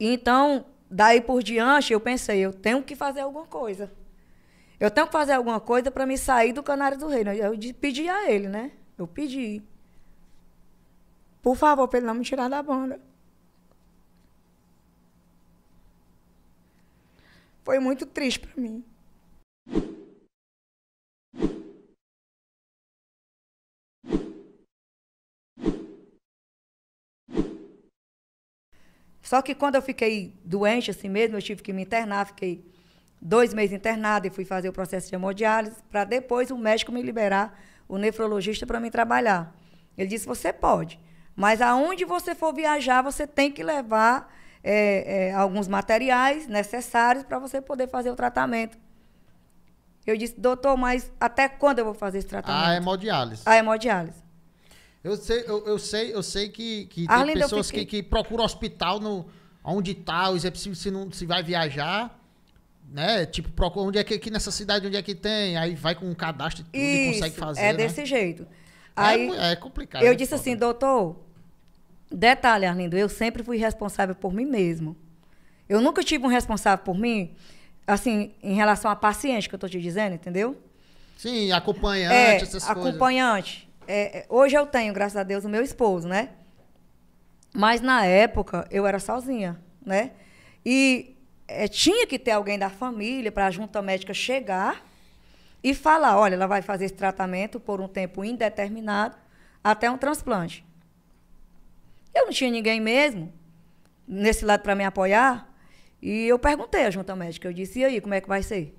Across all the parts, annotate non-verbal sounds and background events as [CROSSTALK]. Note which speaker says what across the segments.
Speaker 1: Então, daí por diante, eu pensei, eu tenho que fazer alguma coisa. Eu tenho que fazer alguma coisa para me sair do Canário do Reino. Eu pedi a ele, né? Eu pedi. Por favor, para ele não me tirar da banda. Foi muito triste para mim. Só que quando eu fiquei doente assim mesmo, eu tive que me internar, fiquei dois meses internado e fui fazer o processo de hemodiálise, para depois o médico me liberar, o nefrologista, para me trabalhar. Ele disse: você pode, mas aonde você for viajar, você tem que levar é, é, alguns materiais necessários para você poder fazer o tratamento. Eu disse, doutor, mas até quando eu vou fazer esse tratamento? A
Speaker 2: hemodiálise.
Speaker 1: A hemodiálise.
Speaker 2: Eu sei, eu, eu sei, eu sei que, que tem Arlindo, pessoas fiquei... que, que procuram hospital no, onde tá, se, se, não, se vai viajar né? Tipo, procura onde é que aqui nessa cidade, onde é que tem, aí vai com um cadastro e tudo Isso, e consegue é fazer. É desse jeito. É, aí, é, é complicado. Eu é disse assim,
Speaker 1: foda. assim, doutor, detalhe, Arlindo, eu sempre fui responsável por mim mesmo. Eu nunca tive um responsável por mim, assim, em relação a paciente que eu estou te dizendo, entendeu?
Speaker 2: Sim, acompanhante,
Speaker 1: é, essas acompanhante. coisas. Acompanhante. É, é, hoje eu tenho, graças a Deus, o meu esposo, né? Mas na época eu era sozinha, né? E é, tinha que ter alguém da família para a junta médica chegar e falar: olha, ela vai fazer esse tratamento por um tempo indeterminado até um transplante. Eu não tinha ninguém mesmo nesse lado para me apoiar. E eu perguntei à junta médica, eu disse, e aí, como é que vai ser?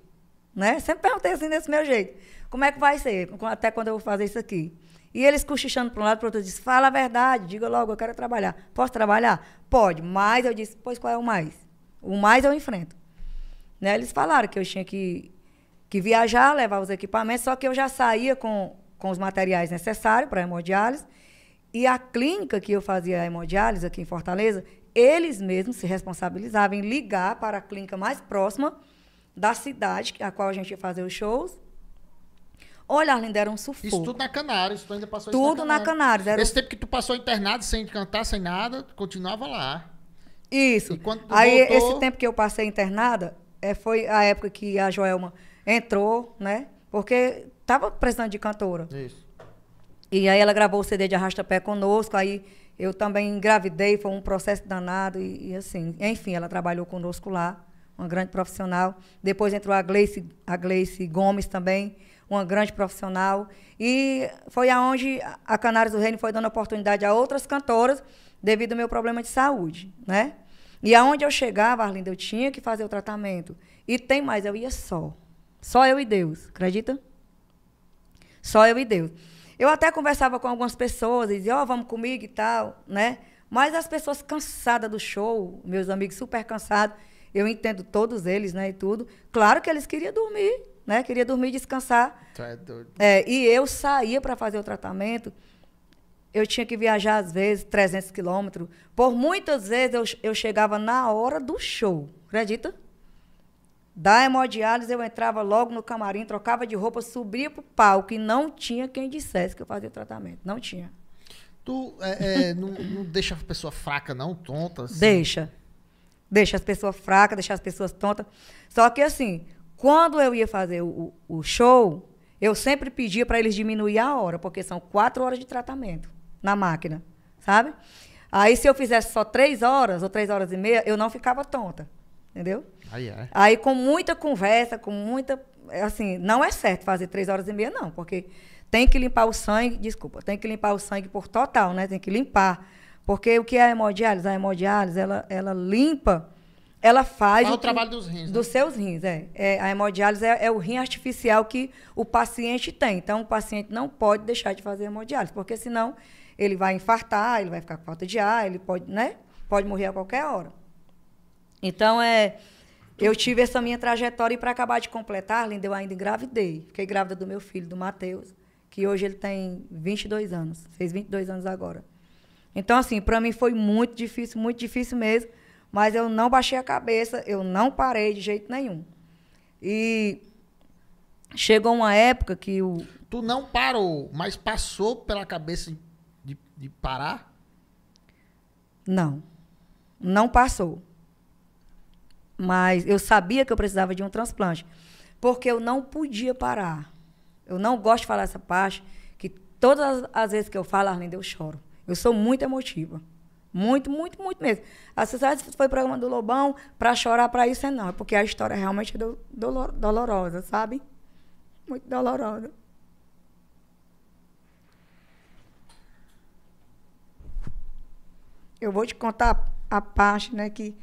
Speaker 1: Né? Sempre perguntei assim, desse meu jeito. Como é que vai ser? Até quando eu vou fazer isso aqui? E eles cochichando para um lado, para o outro, eu disse, fala a verdade, diga logo, eu quero trabalhar. Posso trabalhar? Pode, mas eu disse, pois qual é o mais? O mais eu enfrento. Né? Eles falaram que eu tinha que, que viajar, levar os equipamentos, só que eu já saía com, com os materiais necessários para a hemodiálise. E a clínica que eu fazia a hemodiálise aqui em Fortaleza, eles mesmos se responsabilizavam em ligar para a clínica mais próxima da cidade, a qual a gente ia fazer os shows, Olha, Arlindo, era um sufoco. Isso tudo na
Speaker 2: Canárias. tu ainda passou Tudo na Canárias Era... Esse tempo que tu passou internado, sem cantar, sem nada, continuava lá.
Speaker 1: Isso. Aí, voltou... esse tempo que eu passei internada, é, foi a época que a Joelma entrou, né? Porque tava precisando de cantora. Isso. E aí ela gravou o CD de Arrasta-Pé conosco, aí eu também engravidei, foi um processo danado e, e, assim. Enfim, ela trabalhou conosco lá, uma grande profissional. Depois entrou a Gleice, a Gleice Gomes também, uma grande profissional. E foi aonde a Canários do Reino foi dando oportunidade a outras cantoras devido ao meu problema de saúde, né? E aonde eu chegava, Arlinda, eu tinha que fazer o tratamento. E tem mais, eu ia só. Só eu e Deus, acredita? Só eu e Deus. Eu até conversava com algumas pessoas e dizia, ó, oh, vamos comigo e tal, né? Mas as pessoas cansadas do show, meus amigos super cansados, eu entendo todos eles, né, e tudo. Claro que eles queriam dormir né? Queria dormir e descansar. é doido. É, e eu saía para fazer o tratamento. Eu tinha que viajar, às vezes, 300 quilômetros. Por muitas vezes, eu, eu chegava na hora do show. Acredita? Da hemodiálise, eu entrava logo no camarim, trocava de roupa, subia pro palco. E não tinha quem dissesse que eu fazia o tratamento. Não tinha. Tu
Speaker 2: é, é, [LAUGHS] não, não, deixa a pessoa fraca, não? Tonta? Assim. Deixa.
Speaker 1: Deixa as pessoas fracas, deixa as pessoas tontas. Só que, assim, quando eu ia fazer o, o show, eu sempre pedia para eles diminuir a hora, porque são quatro horas de tratamento na máquina, sabe? Aí se eu fizesse só três horas ou três horas e meia, eu não ficava tonta, entendeu? Aí, é. Aí com muita conversa, com muita, assim, não é certo fazer três horas e meia não, porque tem que limpar o sangue, desculpa, tem que limpar o sangue por total, né? Tem que limpar, porque o que é a hemodiálise? A hemodiálise ela, ela limpa ela faz. Qual o, o trabalho dos rins. Dos né? seus rins, é. é a hemodiálise é, é, o rim artificial que o paciente tem. Então, o paciente não pode deixar de fazer hemodiálise, porque senão ele vai infartar, ele vai ficar com falta de ar, ele pode, né? Pode morrer a qualquer hora. Então, é. Eu tive essa minha trajetória e, para acabar de completar, Linda, eu ainda engravidei. Fiquei grávida do meu filho, do Matheus, que hoje ele tem 22 anos, fez 22 anos agora. Então, assim, para mim foi muito difícil, muito difícil mesmo mas eu não baixei a cabeça, eu não parei de jeito nenhum. E
Speaker 2: chegou uma época que o. Tu não parou, mas passou pela cabeça de, de parar? Não. Não
Speaker 1: passou. Mas eu sabia que eu precisava de um transplante. Porque eu não podia parar. Eu não gosto de falar essa parte, que todas as vezes que eu falo, Arlinda, eu choro. Eu sou muito emotiva. Muito, muito, muito mesmo. A sociedade foi programa do Lobão, para chorar para isso é não, é porque a história realmente é do, dolorosa, sabe? Muito dolorosa. Eu vou te contar a, a parte, né, que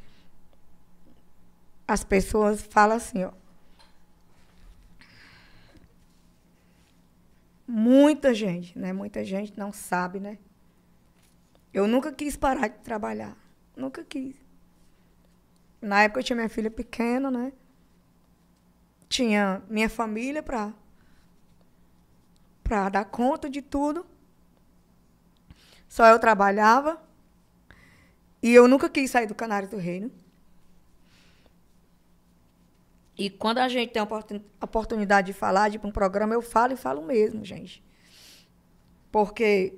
Speaker 1: as pessoas falam assim, ó. Muita gente, né? Muita gente não sabe, né? Eu nunca quis parar de trabalhar. Nunca quis. Na época eu tinha minha filha pequena, né? Tinha minha família para para dar conta de tudo. Só eu trabalhava. E eu nunca quis sair do Canário do Reino. E quando a gente tem a oportunidade de falar de um programa, eu falo e falo mesmo, gente. Porque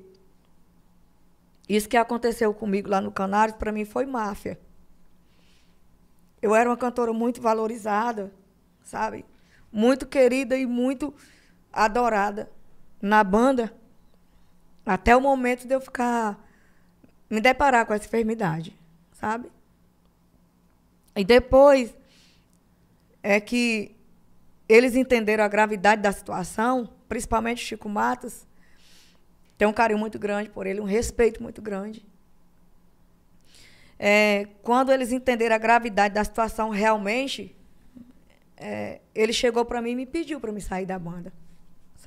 Speaker 1: isso que aconteceu comigo lá no Canário, para mim foi máfia. Eu era uma cantora muito valorizada, sabe? Muito querida e muito adorada na banda, até o momento de eu ficar me deparar com essa enfermidade, sabe? E depois é que eles entenderam a gravidade da situação, principalmente Chico Matos, tenho um carinho muito grande por ele, um respeito muito grande. É, quando eles entenderam a gravidade da situação realmente, é, ele chegou para mim e me pediu para me sair da banda,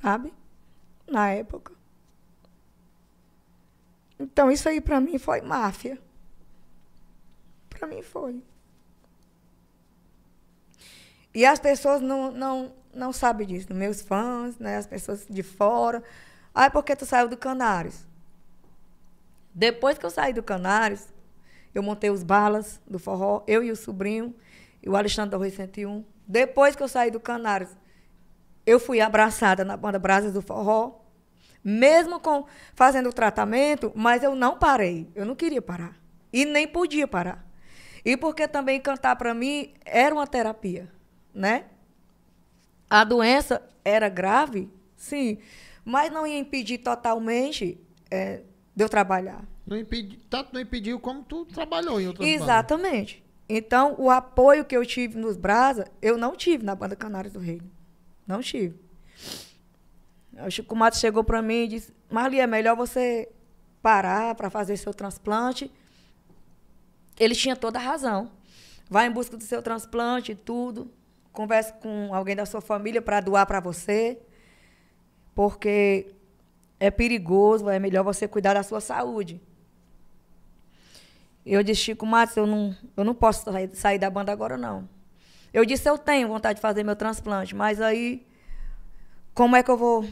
Speaker 1: sabe? Na época. Então isso aí para mim foi máfia. Para mim foi. E as pessoas não, não, não sabem disso. Meus fãs, né, as pessoas de fora, ah, é porque tu saiu do Canários. Depois que eu saí do Canários, eu montei os balas do forró, eu e o sobrinho, e o Alexandre da Rui 101. Depois que eu saí do Canários, eu fui abraçada na banda Brasas do Forró, mesmo com fazendo o tratamento, mas eu não parei. Eu não queria parar. E nem podia parar. E porque também cantar para mim era uma terapia, né? A doença era grave? Sim. Mas não ia impedir totalmente é, de eu trabalhar.
Speaker 2: Não impedi, tanto não impediu como tu trabalhou em outras
Speaker 1: Exatamente. Então, o apoio que eu tive nos Brasa, eu não tive na banda Canários do Reino. Não tive. O Chico Mato chegou para mim e disse: Marli, é melhor você parar para fazer seu transplante. Ele tinha toda a razão. Vai em busca do seu transplante e tudo. Converse com alguém da sua família para doar para você porque é perigoso, é melhor você cuidar da sua saúde. Eu disse, Chico Matos, eu não, eu não posso sair, sair da banda agora, não. Eu disse, eu tenho vontade de fazer meu transplante, mas aí, como é que eu vou?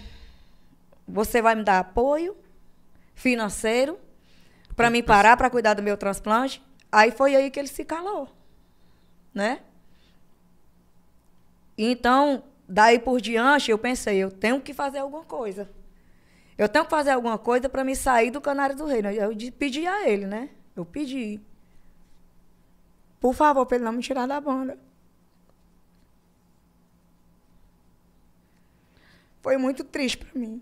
Speaker 1: Você vai me dar apoio financeiro para me parar para cuidar do meu transplante? Aí foi aí que ele se calou, né? Então, daí por diante, eu pensei, eu tenho que fazer alguma coisa. Eu tenho que fazer alguma coisa para me sair do Canário do Reino. Eu pedi a ele, né? Eu pedi. Por favor, para ele não me tirar da banda. Foi muito triste para mim.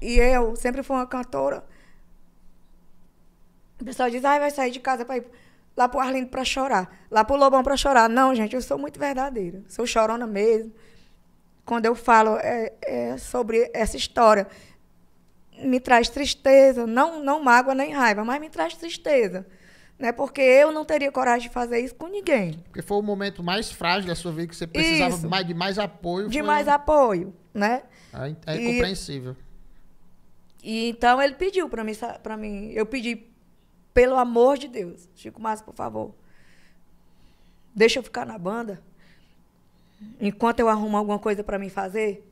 Speaker 1: E eu sempre fui uma cantora. O pessoal diz, ah, vai sair de casa para ir lá pro Arlindo para chorar, lá pro Lobão para chorar. Não, gente, eu sou muito verdadeira, sou chorona mesmo. Quando eu falo é, é sobre essa história, me traz tristeza, não, não mágoa nem raiva, mas me traz tristeza. Né? Porque
Speaker 2: eu não teria coragem de fazer isso com ninguém. Porque foi o momento mais frágil da sua vida que você precisava isso, mais, de mais apoio. De foi... mais apoio, né? É, é e, compreensível.
Speaker 1: E, então ele pediu para mim, para mim, eu pedi pelo amor de Deus. Chico Márcio, por favor. Deixa eu ficar na banda. Enquanto eu arrumo alguma coisa para mim fazer.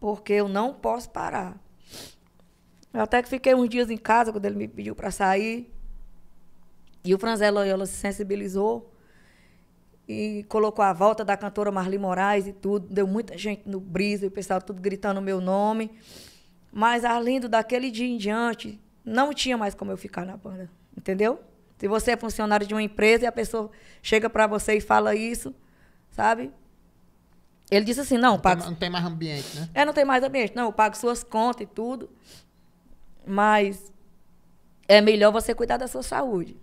Speaker 1: Porque eu não posso parar. Eu até que fiquei uns dias em casa quando ele me pediu para sair. E o Franzello ela se sensibilizou e colocou a volta da cantora Marli Moraes e tudo. Deu muita gente no e o pessoal tudo gritando o meu nome. Mas Arlindo, daquele dia em diante, não tinha mais como eu ficar na banda, entendeu? Se você é funcionário de uma empresa e a pessoa chega para você e fala isso,
Speaker 2: sabe? Ele disse assim, não, não pago... Tem, não tem mais ambiente, né?
Speaker 1: É, não tem mais ambiente. Não, eu pago suas contas e tudo, mas é melhor você cuidar da sua saúde.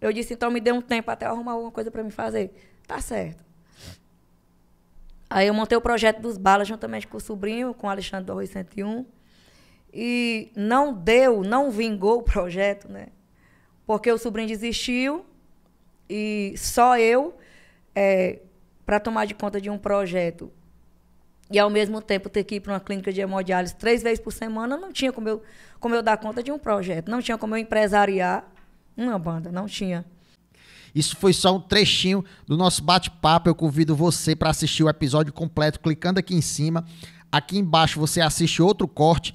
Speaker 1: Eu disse, então me dê um tempo até arrumar alguma coisa para me fazer. Tá certo. Aí eu montei o projeto dos balas juntamente com o sobrinho, com o Alexandre do Arroz 101 e não deu, não vingou o projeto, né? Porque o sobrinho desistiu e só eu, é, para tomar de conta de um projeto e ao mesmo tempo ter que ir para uma clínica de hemodiálise três vezes por semana, não tinha como eu, como eu dar conta de um projeto, não tinha como eu empresariar uma banda, não tinha.
Speaker 2: Isso foi só um trechinho do nosso bate-papo. Eu convido você para assistir o episódio completo clicando aqui em cima. Aqui embaixo você assiste outro corte